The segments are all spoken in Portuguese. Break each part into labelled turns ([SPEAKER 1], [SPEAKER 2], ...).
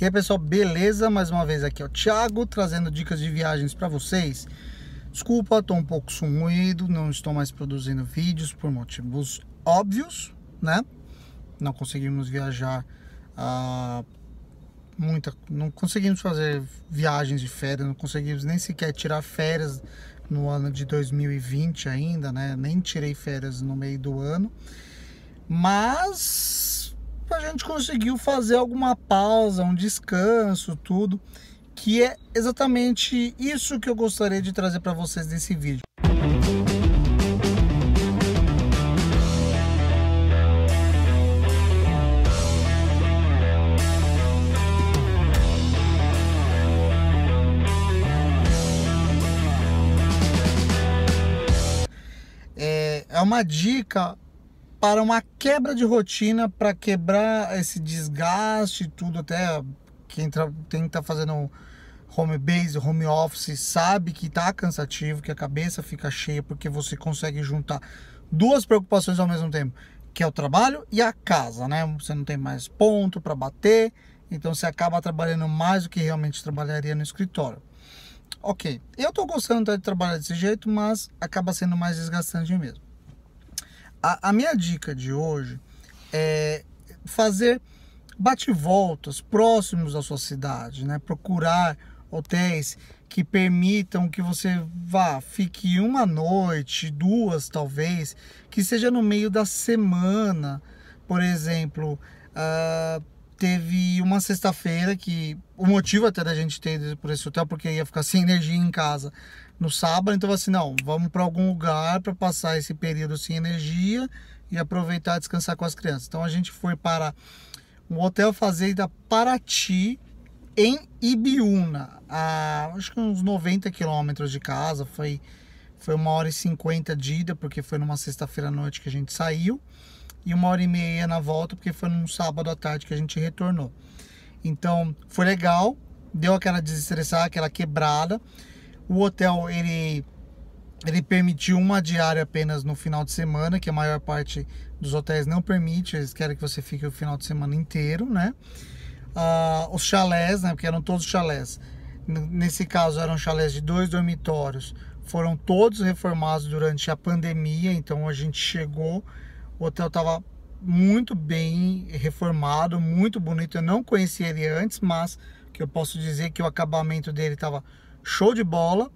[SPEAKER 1] E aí pessoal, beleza? Mais uma vez aqui é o Thiago trazendo dicas de viagens para vocês. Desculpa, estou um pouco sumido, não estou mais produzindo vídeos por motivos óbvios, né? Não conseguimos viajar ah, muita, não conseguimos fazer viagens de férias, não conseguimos nem sequer tirar férias no ano de 2020 ainda, né? Nem tirei férias no meio do ano. Mas a gente conseguiu fazer alguma pausa, um descanso, tudo, que é exatamente isso que eu gostaria de trazer para vocês nesse vídeo. É, é uma dica para uma quebra de rotina, para quebrar esse desgaste e tudo. Até quem, quem está fazendo home base, home office, sabe que está cansativo, que a cabeça fica cheia, porque você consegue juntar duas preocupações ao mesmo tempo, que é o trabalho e a casa, né? Você não tem mais ponto para bater, então você acaba trabalhando mais do que realmente trabalharia no escritório. Ok, eu estou gostando de trabalhar desse jeito, mas acaba sendo mais desgastante mesmo. A, a minha dica de hoje é fazer bate-voltas próximos à sua cidade, né? Procurar hotéis que permitam que você vá, fique uma noite, duas talvez, que seja no meio da semana, por exemplo. Uh, teve uma sexta-feira que o motivo até da gente ter ido por esse hotel porque ia ficar sem energia em casa no sábado então assim não vamos para algum lugar para passar esse período sem energia e aproveitar descansar com as crianças então a gente foi para um hotel fazenda Paraty em Ibiúna a acho que uns 90 quilômetros de casa foi foi uma hora e 50 de ida porque foi numa sexta-feira à noite que a gente saiu e uma hora e meia na volta, porque foi num sábado à tarde que a gente retornou. Então foi legal, deu aquela desestressar, aquela quebrada. O hotel ele ele permitiu uma diária apenas no final de semana, que a maior parte dos hotéis não permite, eles querem que você fique o final de semana inteiro, né? Uh, os chalés, né? Porque eram todos chalés. Nesse caso eram chalés de dois dormitórios, foram todos reformados durante a pandemia, então a gente chegou o hotel estava muito bem reformado, muito bonito. Eu não conhecia ele antes, mas que eu posso dizer que o acabamento dele estava show de bola.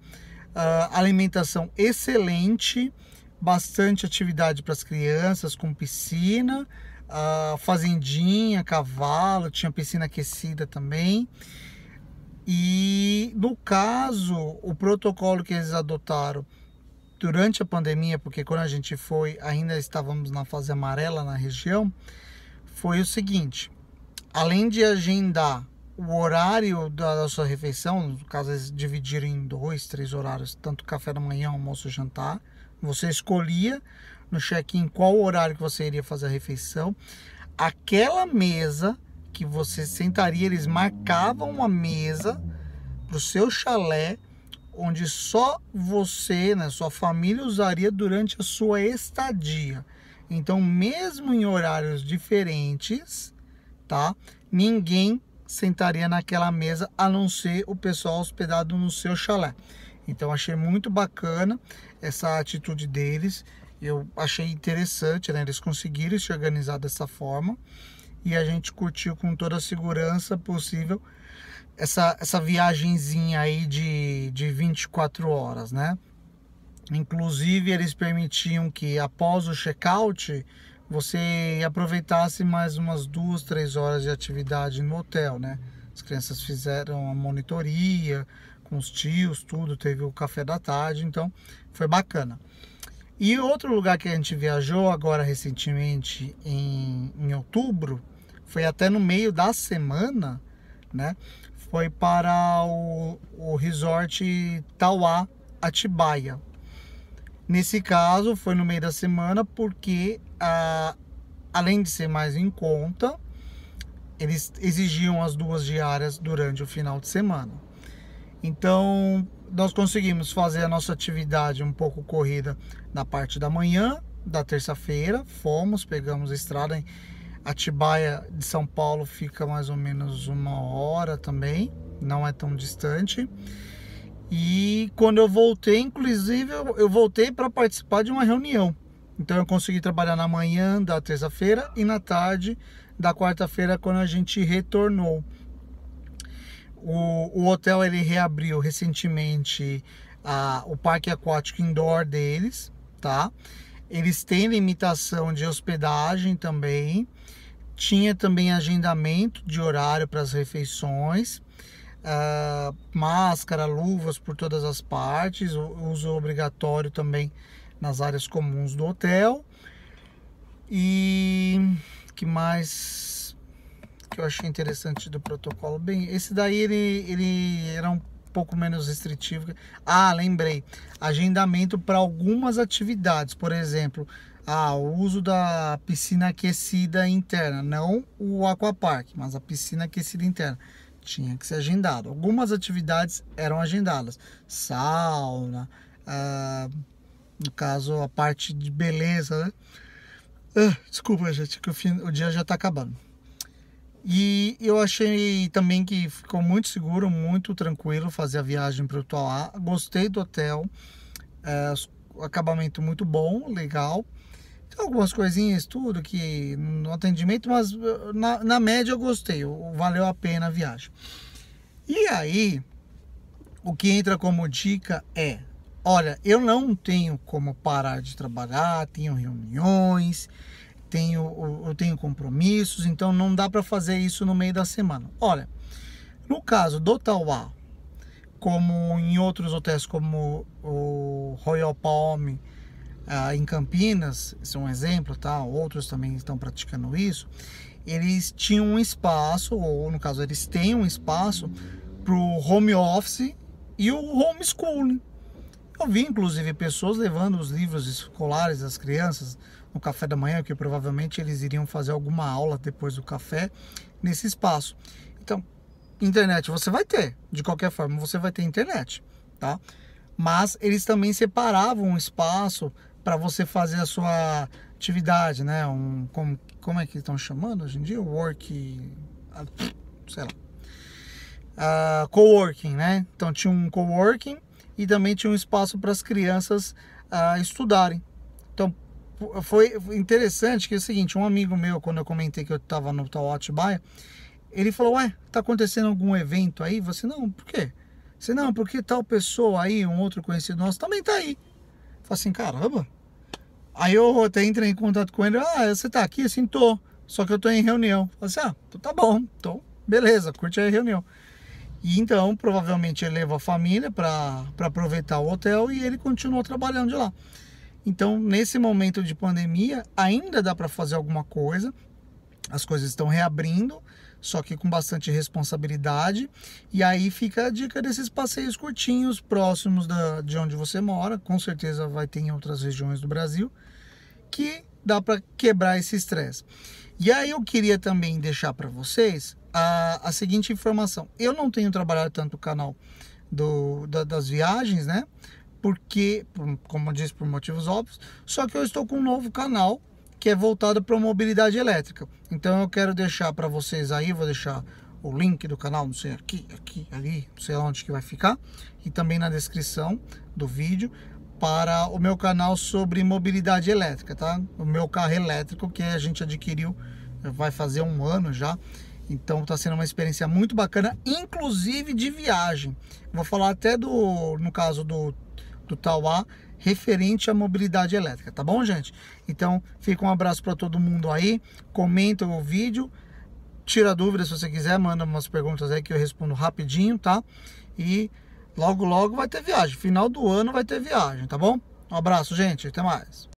[SPEAKER 1] Uh, alimentação excelente, bastante atividade para as crianças, com piscina, uh, fazendinha, cavalo, tinha piscina aquecida também. E no caso, o protocolo que eles adotaram durante a pandemia, porque quando a gente foi, ainda estávamos na fase amarela na região, foi o seguinte: além de agendar o horário da, da sua refeição, no caso eles dividiram em dois, três horários, tanto café da manhã, almoço, jantar, você escolhia no check-in qual horário que você iria fazer a refeição, aquela mesa que você sentaria, eles marcavam uma mesa para o seu chalé onde só você, né, sua família usaria durante a sua estadia. Então, mesmo em horários diferentes, tá? Ninguém sentaria naquela mesa a não ser o pessoal hospedado no seu chalé. Então, achei muito bacana essa atitude deles. Eu achei interessante, né? Eles conseguiram se organizar dessa forma e a gente curtiu com toda a segurança possível essa, essa viagemzinha aí de, de 24 horas, né? Inclusive, eles permitiam que após o check-out você aproveitasse mais umas duas, três horas de atividade no hotel, né? As crianças fizeram a monitoria com os tios, tudo, teve o café da tarde, então foi bacana. E outro lugar que a gente viajou agora recentemente em, em outubro, foi até no meio da semana, né? foi para o, o resort Tauá Atibaia. Nesse caso, foi no meio da semana, porque ah, além de ser mais em conta, eles exigiam as duas diárias durante o final de semana. Então, nós conseguimos fazer a nossa atividade um pouco corrida na parte da manhã da terça-feira, fomos, pegamos a estrada Atibaia de São Paulo fica mais ou menos uma hora também, não é tão distante. E quando eu voltei, inclusive, eu voltei para participar de uma reunião. Então eu consegui trabalhar na manhã da terça-feira e na tarde da quarta-feira quando a gente retornou. O, o hotel ele reabriu recentemente a, o parque aquático indoor deles, tá? Eles têm limitação de hospedagem também. Tinha também agendamento de horário para as refeições. Uh, máscara, luvas por todas as partes, uso obrigatório também nas áreas comuns do hotel. E que mais que eu achei interessante do protocolo? Bem, esse daí ele, ele era um pouco menos restritivo. Ah, lembrei. Agendamento para algumas atividades, por exemplo, ah, o uso da piscina aquecida interna, não o aquapark, mas a piscina aquecida interna tinha que ser agendado. Algumas atividades eram agendadas, sauna, ah, no caso a parte de beleza, né? Ah, desculpa, gente, que o, fim, o dia já está acabando. E eu achei também que ficou muito seguro, muito tranquilo fazer a viagem para o Tauá. Gostei do hotel, é, acabamento muito bom, legal. Tem algumas coisinhas, tudo que no atendimento, mas uh, na, na média eu gostei, valeu a pena a viagem. E aí, o que entra como dica é: olha, eu não tenho como parar de trabalhar, tenho reuniões, tenho, eu tenho compromissos, então não dá para fazer isso no meio da semana. Olha, no caso do Tauá, como em outros hotéis como o Royal Palm ah, em Campinas, esse é um exemplo, tá? Outros também estão praticando isso. Eles tinham um espaço, ou no caso eles têm um espaço para o home office e o homeschooling. Eu vi inclusive pessoas levando os livros escolares das crianças no café da manhã, que provavelmente eles iriam fazer alguma aula depois do café nesse espaço. Então, internet você vai ter, de qualquer forma, você vai ter internet, tá? Mas eles também separavam um espaço para você fazer a sua atividade, né? Um, como, como é que estão chamando hoje em dia? Work. Ah, sei lá. Uh, coworking, né? Então tinha um coworking e também tinha um espaço para as crianças uh, estudarem. Então foi interessante que é o seguinte, um amigo meu, quando eu comentei que eu estava no tal Baia, ele falou, ué, tá acontecendo algum evento aí? Você, assim, não, por quê? Você, não, porque tal pessoa aí, um outro conhecido nosso, também tá aí. Eu falei assim, caramba. Aí eu até entrei em contato com ele, ah, você tá aqui? Assim, tô, só que eu tô em reunião. Eu falei assim, ah, então tá bom, então, beleza, curte aí a reunião. E então, provavelmente ele leva a família para aproveitar o hotel e ele continua trabalhando de lá. Então, nesse momento de pandemia, ainda dá para fazer alguma coisa. As coisas estão reabrindo, só que com bastante responsabilidade. E aí fica a dica desses passeios curtinhos, próximos da, de onde você mora. Com certeza vai ter em outras regiões do Brasil, que dá para quebrar esse estresse. E aí eu queria também deixar para vocês a, a seguinte informação. Eu não tenho trabalhado tanto o canal do, da, das viagens, né? porque, como eu disse, por motivos óbvios, só que eu estou com um novo canal que é voltado para mobilidade elétrica. Então eu quero deixar para vocês aí, vou deixar o link do canal, não sei, aqui, aqui, ali, não sei onde que vai ficar, e também na descrição do vídeo, para o meu canal sobre mobilidade elétrica, tá? O meu carro elétrico que a gente adquiriu vai fazer um ano já, então está sendo uma experiência muito bacana, inclusive de viagem. Vou falar até do, no caso do do Tauá referente à mobilidade elétrica, tá bom, gente? Então, fica um abraço para todo mundo aí. Comenta o vídeo, tira dúvidas se você quiser, manda umas perguntas aí que eu respondo rapidinho, tá? E logo logo vai ter viagem, final do ano vai ter viagem, tá bom? Um abraço, gente, até mais.